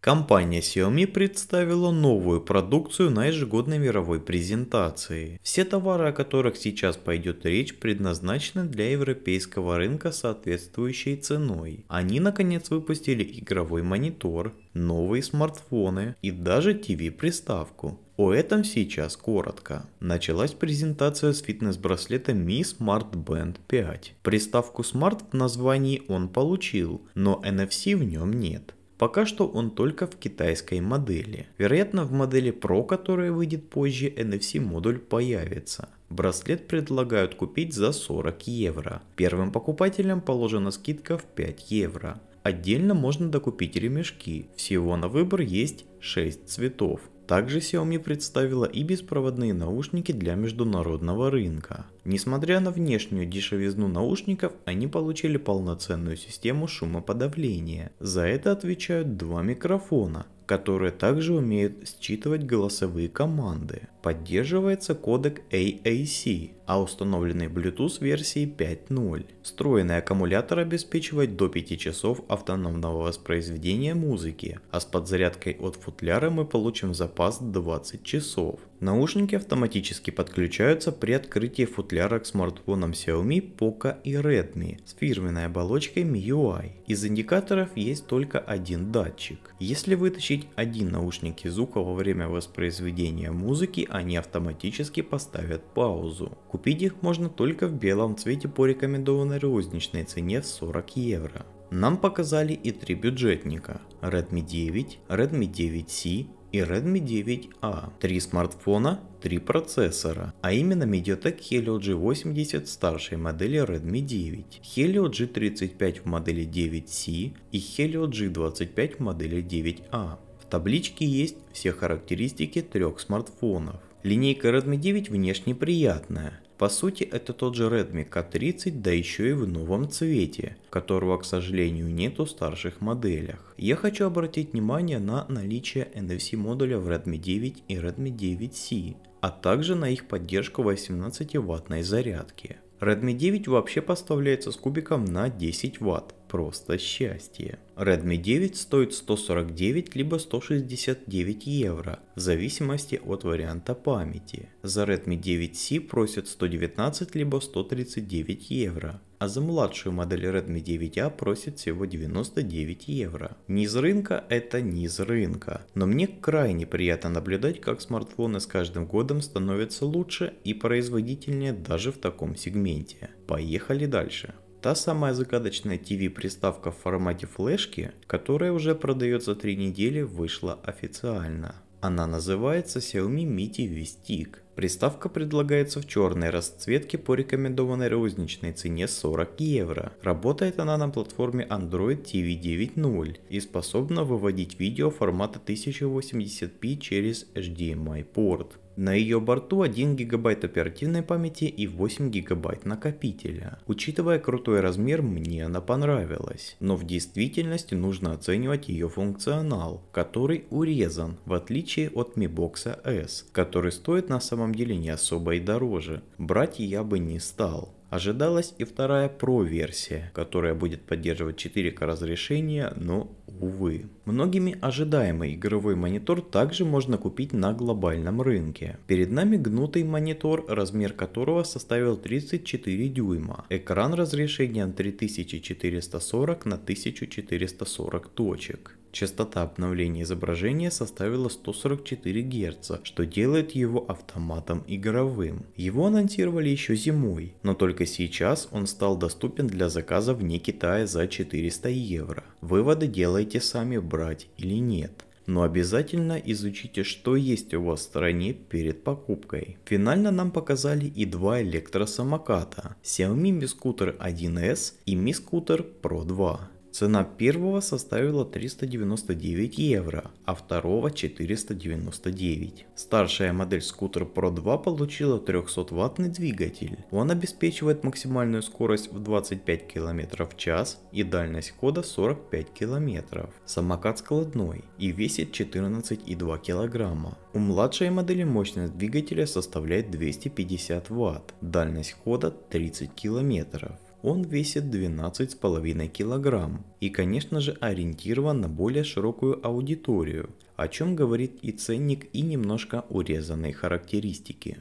Компания Xiaomi представила новую продукцию на ежегодной мировой презентации. Все товары, о которых сейчас пойдет речь, предназначены для европейского рынка соответствующей ценой. Они наконец выпустили игровой монитор, новые смартфоны и даже TV-приставку. О этом сейчас коротко. Началась презентация с фитнес-браслета Mi Smart Band 5. Приставку Smart в названии он получил, но NFC в нем нет. Пока что он только в китайской модели. Вероятно, в модели Pro, которая выйдет позже, NFC-модуль появится. Браслет предлагают купить за 40 евро. Первым покупателям положена скидка в 5 евро. Отдельно можно докупить ремешки. Всего на выбор есть 6 цветов. Также Xiaomi представила и беспроводные наушники для международного рынка. Несмотря на внешнюю дешевизну наушников, они получили полноценную систему шумоподавления. За это отвечают два микрофона, которые также умеют считывать голосовые команды. Поддерживается кодек AAC, а установленный Bluetooth версии 5.0. Встроенный аккумулятор обеспечивает до 5 часов автономного воспроизведения музыки, а с подзарядкой от футляра мы получим запас 20 часов. Наушники автоматически подключаются при открытии футляра к смартфонам Xiaomi, Poco и Redmi с фирменной оболочкой MIUI. Из индикаторов есть только один датчик. Если вытащить один наушник из уха во время воспроизведения музыки, они автоматически поставят паузу. Купить их можно только в белом цвете по рекомендованной розничной цене в 40 евро. Нам показали и три бюджетника Redmi 9, Redmi 9C и Redmi 9A. Три смартфона, три процессора, а именно MediaTek Helio G80 старшей модели Redmi 9, Helio G35 в модели 9C и Helio G25 в модели 9A. В табличке есть все характеристики трех смартфонов. Линейка Redmi 9 внешне приятная. По сути это тот же Redmi K30, да еще и в новом цвете, которого, к сожалению, нет в старших моделях. Я хочу обратить внимание на наличие NFC модуля в Redmi 9 и Redmi 9C, а также на их поддержку 18 ваттной зарядки. Redmi 9 вообще поставляется с кубиком на 10 Вт. Просто счастье. Redmi 9 стоит 149 либо 169 евро, в зависимости от варианта памяти. За Redmi 9C просят 119 либо 139 евро а за младшую модель Redmi 9A просит всего 99 евро. Низ рынка это низ рынка, но мне крайне приятно наблюдать, как смартфоны с каждым годом становятся лучше и производительнее даже в таком сегменте. Поехали дальше. Та самая загадочная TV-приставка в формате флешки, которая уже продается три недели, вышла официально. Она называется Xiaomi Mi TV Stick. Приставка предлагается в черной расцветке по рекомендованной розничной цене 40 евро. Работает она на платформе Android TV 9.0 и способна выводить видео формата 1080p через HDMI порт. На ее борту 1 гигабайт оперативной памяти и 8 гигабайт накопителя. Учитывая крутой размер, мне она понравилась, но в действительности нужно оценивать ее функционал, который урезан, в отличие от Mi Box S, который стоит на самом деле не особо и дороже. Брать я бы не стал. Ожидалась и вторая Pro-версия, которая будет поддерживать 4К разрешение, но увы. Многими ожидаемый игровой монитор также можно купить на глобальном рынке. Перед нами гнутый монитор, размер которого составил 34 дюйма. Экран разрешением 3440 на 1440 точек. Частота обновления изображения составила 144 Гц, что делает его автоматом игровым. Его анонсировали еще зимой, но только сейчас он стал доступен для заказа вне Китая за 400 евро. Выводы делайте сами, брать или нет но обязательно изучите, что есть у вас в стране перед покупкой. Финально нам показали и два электросамоката Xiaomi Mi Scooter 1S и Mi Scooter Pro 2. Цена первого составила 399 евро, а второго 499. Старшая модель скутер Pro 2 получила 300-ваттный двигатель. Он обеспечивает максимальную скорость в 25 км в час и дальность хода 45 км. Самокат складной и весит 14,2 кг. У младшей модели мощность двигателя составляет 250 ватт, дальность хода 30 км. Он весит 12,5 кг и, конечно же, ориентирован на более широкую аудиторию, о чем говорит и ценник, и немножко урезанные характеристики.